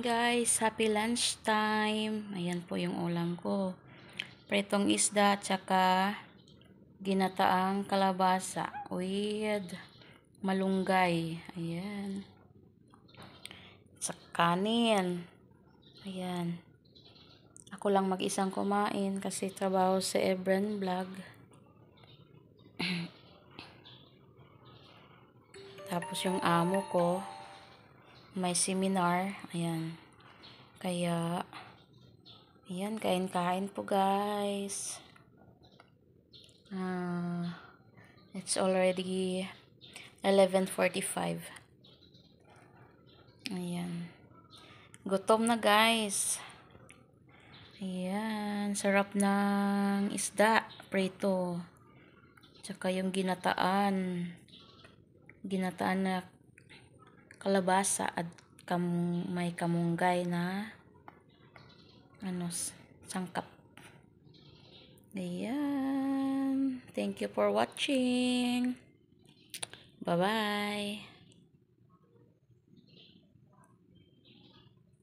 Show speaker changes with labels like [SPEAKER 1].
[SPEAKER 1] guys, happy lunch time. Ayan po yung ulam ko. Pretong isda, tsaka ginataang kalabasa. Weird. malunggay. Ayan. Sa kanin. Ayan. Ako lang mag-isang kumain kasi trabaho sa si Ebron Vlog. Tapos yung amo ko may seminar. Ayan. Kaya, ayan, kain-kain po guys. Uh, it's already 11.45. Ayan. Gutom na guys. Ayan. Sarap ng isda. Preto. Tsaka yung ginataan. Ginataan na kalabasa at kam may kamunggay na ano sangkap. Ayan. Thank you for watching. Bye-bye.